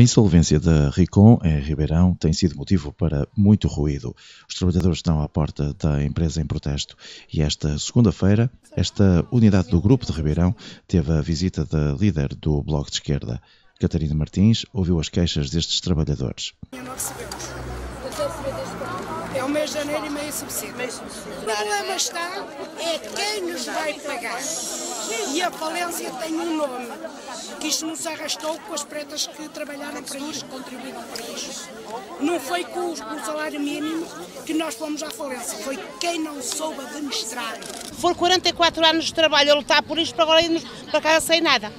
A insolvência da Ricom em Ribeirão tem sido motivo para muito ruído. Os trabalhadores estão à porta da empresa em protesto e esta segunda-feira, esta unidade do grupo de Ribeirão teve a visita da líder do Bloco de Esquerda. Catarina Martins ouviu as queixas destes trabalhadores. Não recebemos. É o mês de janeiro e meio subsídio. O problema está é quem nos vai pagar. E a falência tem um nome, que isto se arrastou com as pretas que trabalharam para isto, contribuíram para isto. Não foi com o, salário mínimo que nós fomos à falência, foi quem não soube administrar. Foram 44 anos de trabalho a lutar por isto para agora irmos para casa sem nada.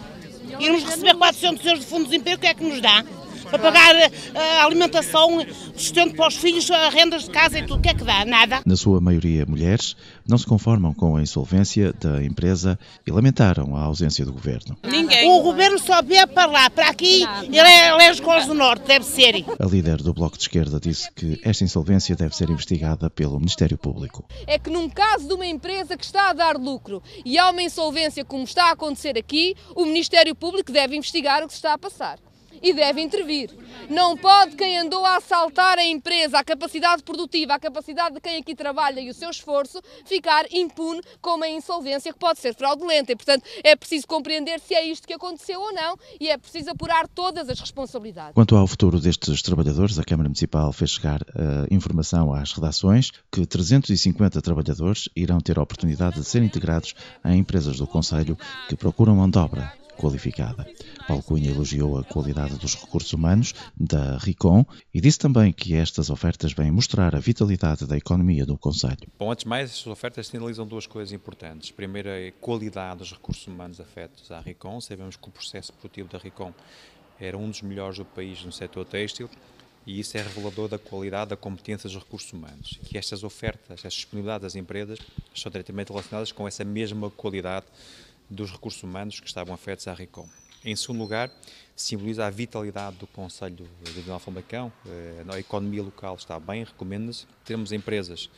Irmos receber 400 euros de fundo de desemprego, o que é que nos dá? para pagar a eh, alimentação, sustento para os filhos, eh, rendas de casa e tudo. O que é que dá? Nada. Na sua maioria, mulheres não se conformam com a insolvência da empresa e lamentaram a ausência do governo. Ninguém. O governo só vê para lá, para aqui, ele é Lesgos é do Norte, deve ser. A líder do Bloco de Esquerda disse que esta insolvência deve ser investigada pelo Ministério Público. É que num caso de uma empresa que está a dar lucro e há uma insolvência como está a acontecer aqui, o Ministério Público deve investigar o que se está a passar e deve intervir. Não pode quem andou a assaltar a empresa, a capacidade produtiva, a capacidade de quem aqui trabalha e o seu esforço ficar impune com uma insolvência que pode ser fraudulenta. E, portanto, é preciso compreender se é isto que aconteceu ou não e é preciso apurar todas as responsabilidades. Quanto ao futuro destes trabalhadores, a Câmara Municipal fez chegar eh, informação às redações que 350 trabalhadores irão ter a oportunidade de ser integrados em empresas do Conselho que procuram mão de obra qualificada. Paulo Cunha elogiou a qualidade dos recursos humanos da RICOM e disse também que estas ofertas vêm mostrar a vitalidade da economia do Conselho. Bom, antes de mais, estas ofertas sinalizam duas coisas importantes. Primeiro, a qualidade dos recursos humanos afetos à RICOM. Sabemos que o processo produtivo da RICOM era um dos melhores do país no setor têxtil e isso é revelador da qualidade da competência dos recursos humanos. Que estas ofertas, esta disponibilidade das empresas, estão diretamente relacionadas com essa mesma qualidade dos recursos humanos que estavam afetos à RICOM. Em segundo lugar, simboliza a vitalidade do Conselho Regional Famalicão, eh, a economia local está bem, recomenda-se Temos empresas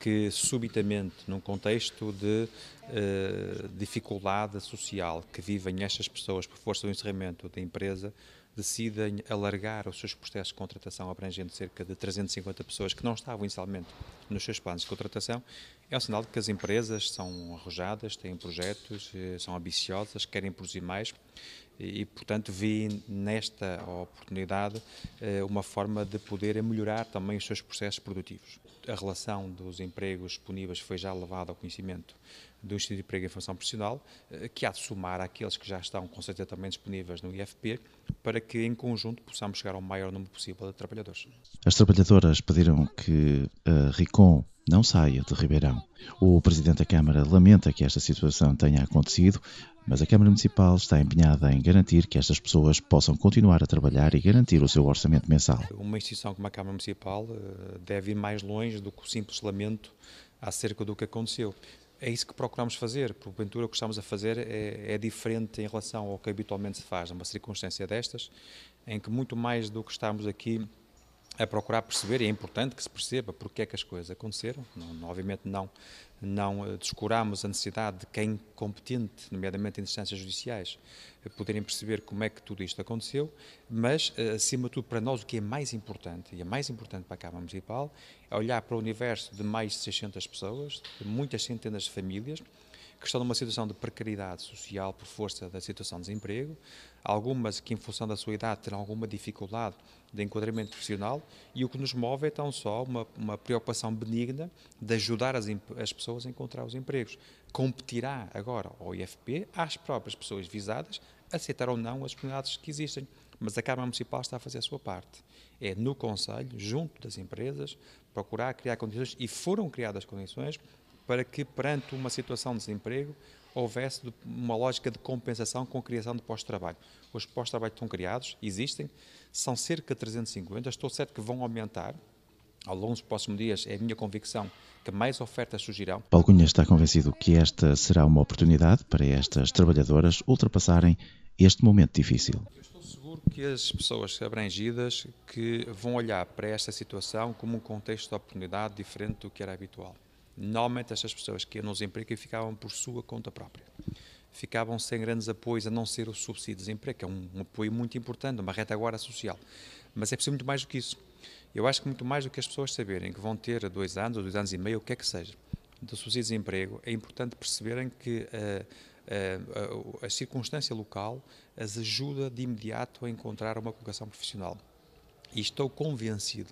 que subitamente, num contexto de eh, dificuldade social que vivem estas pessoas por força do encerramento da empresa, decidem alargar os seus processos de contratação, abrangendo cerca de 350 pessoas que não estavam inicialmente nos seus planos de contratação é um sinal de que as empresas são arrojadas, têm projetos, eh, são ambiciosas, querem produzir mais e, portanto, vi nesta oportunidade eh, uma forma de poder melhorar também os seus processos produtivos. A relação dos empregos disponíveis foi já levada ao conhecimento do Instituto de Emprego e Formação Profissional, eh, que há de somar aqueles que já estão com certeza também disponíveis no IFP, para que em conjunto possamos chegar ao maior número possível de trabalhadores. As trabalhadoras pediram que a RICOM não saia de Ribeirão. O Presidente da Câmara lamenta que esta situação tenha acontecido, mas a Câmara Municipal está empenhada em garantir que estas pessoas possam continuar a trabalhar e garantir o seu orçamento mensal. Uma instituição como a Câmara Municipal eh, deve ir mais longe do que o simples lamento acerca do que aconteceu. É isso que procuramos fazer. Porventura, o que estamos a fazer é, é diferente em relação ao que habitualmente se faz numa circunstância destas, em que muito mais do que estamos aqui a procurar perceber, e é importante que se perceba porque é que as coisas aconteceram. Não, obviamente não, não eh, descuramos a necessidade de quem competente, nomeadamente em instâncias judiciais, eh, poderem perceber como é que tudo isto aconteceu, mas, eh, acima de tudo, para nós o que é mais importante, e é mais importante para a Câmara Municipal, é olhar para o universo de mais de 600 pessoas, de muitas centenas de famílias, que estão numa situação de precariedade social por força da situação de desemprego, algumas que, em função da sua idade, terão alguma dificuldade de enquadramento profissional, e o que nos move é tão só uma, uma preocupação benigna de ajudar as, as pessoas a encontrar os empregos. Competirá agora ao IFP, às próprias pessoas visadas, aceitar ou não as oportunidades que existem. Mas a Câmara Municipal está a fazer a sua parte. É no Conselho, junto das empresas, procurar criar condições, e foram criadas condições para que, perante uma situação de desemprego, houvesse uma lógica de compensação com a criação de postos de trabalho. Os postos de trabalho estão criados, existem, são cerca de 350, estou certo que vão aumentar. Ao longo dos próximos dias, é a minha convicção que mais ofertas surgirão. Paulo Cunha está convencido que esta será uma oportunidade para estas trabalhadoras ultrapassarem este momento difícil. Eu estou seguro que as pessoas abrangidas que vão olhar para esta situação como um contexto de oportunidade diferente do que era habitual. Normalmente estas pessoas que iam nos desemprego ficavam por sua conta própria. Ficavam sem grandes apoios, a não ser o subsídio de desemprego, que é um, um apoio muito importante, uma retaguarda social. Mas é preciso muito mais do que isso. Eu acho que muito mais do que as pessoas saberem que vão ter dois anos ou dois anos e meio, o que é que seja, do subsídio de desemprego, é importante perceberem que uh, uh, a, circunstância local as ajuda de imediato a encontrar uma colocação profissional. E estou convencido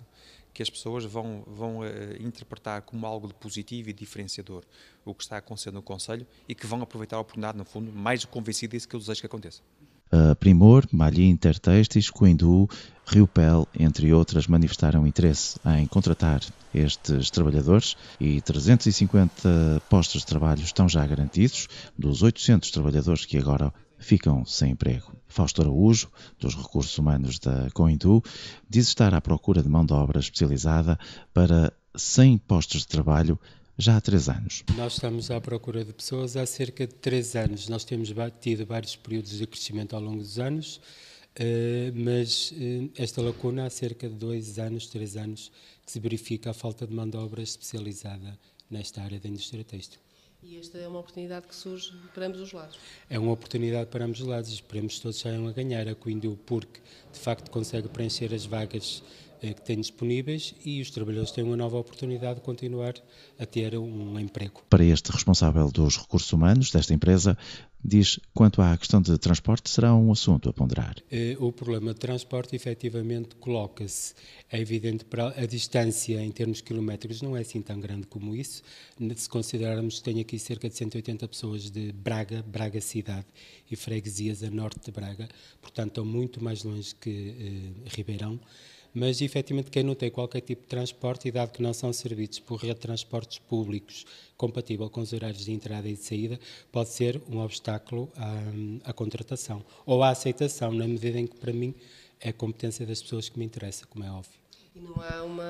que as pessoas vão, vão uh, interpretar como algo de positivo e diferenciador o que está acontecendo no Conselho e que vão aproveitar a oportunidade, no fundo, mais disso que eu desejo que aconteça. A Primor, Malhi Intertextis, Coindu, Riopel, entre outras, manifestaram interesse em contratar estes trabalhadores e 350 postos de trabalho estão já garantidos dos 800 trabalhadores que agora ficam sem emprego. Fausto Araújo, dos Recursos Humanos da Cointu, diz estar à procura de mão de obra especializada para 100 postos de trabalho já há três anos. Nós estamos à procura de pessoas há cerca de três anos. Nós temos tido vários períodos de crescimento ao longo dos anos, eh, mas eh, esta lacuna há cerca de dois anos, três anos, que se verifica a falta de mão de obra especializada nesta área da indústria têxtil. E esta é uma oportunidade que surge para ambos os lados. É uma oportunidade para ambos os lados e esperemos que todos saiam a ganhar a Coimbra, porque de facto consegue preencher as vagas eh, que têm disponíveis e os trabalhadores têm uma nova oportunidade de continuar a ter um emprego. Para este responsável dos recursos humanos desta empresa, diz quanto à questão de transporte será um assunto a ponderar. Eh, o problema de transporte efetivamente coloca-se. É evidente para a distância em termos quilométricos não é assim tão grande como isso. Se considerarmos que tem aqui cerca de 180 pessoas de Braga, Braga cidade e freguesias a norte de Braga, portanto estão muito mais longe que eh, Ribeirão mas efetivamente quem não tem qualquer tipo de transporte, e dado que não são servidos por rede de transportes públicos compatível com os horários de entrada e de saída, pode ser um obstáculo à, à contratação ou à aceitação, na medida em que, para mim, é a competência das pessoas que me interessa, como é óbvio. E não há uma,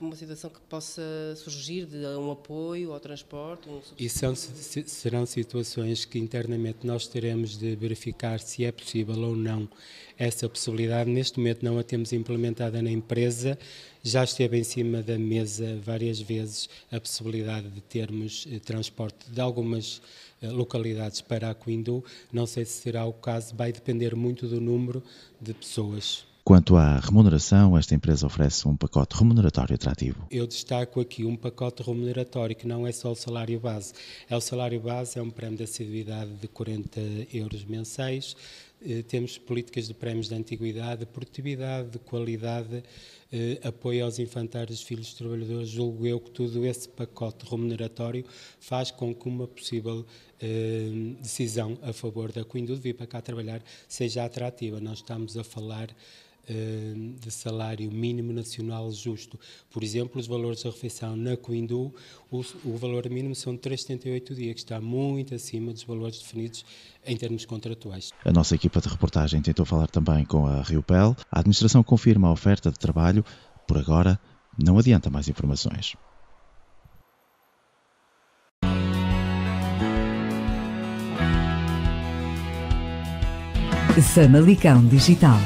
uma situação que possa surgir de um apoio ao transporte? Um... E são, serão situações que internamente nós teremos de verificar se é possível ou não essa possibilidade. Neste momento não a temos implementada na empresa, já esteve em cima da mesa várias vezes a possibilidade de termos eh, transporte de algumas eh, localidades para a Não sei se será o caso, vai depender muito do número de pessoas. Quanto à remuneração, esta empresa oferece um pacote remuneratório atrativo. Eu destaco aqui um pacote remuneratório que não é só o salário base. É o salário base, é um prémio de assiduidade de 40 euros mensais. Eh, temos políticas de prémios de antiguidade, de produtividade, de qualidade, eh, apoio aos infantários filhos de trabalhadores. Julgo eu que todo esse pacote remuneratório faz com que uma possível eh, decisão a favor da de vir para cá trabalhar seja atrativa. Nós estamos a falar eh, de salário mínimo nacional justo. Por exemplo, os valores da refeição na Coindu, o, o valor mínimo são 3,78 dia, que está muito acima dos valores definidos em termos contratuais. A nossa equipa de reportagem tentou falar também com a Riopel. A administração confirma a oferta de trabalho. Por agora, não adianta mais informações. Famalicão Digital.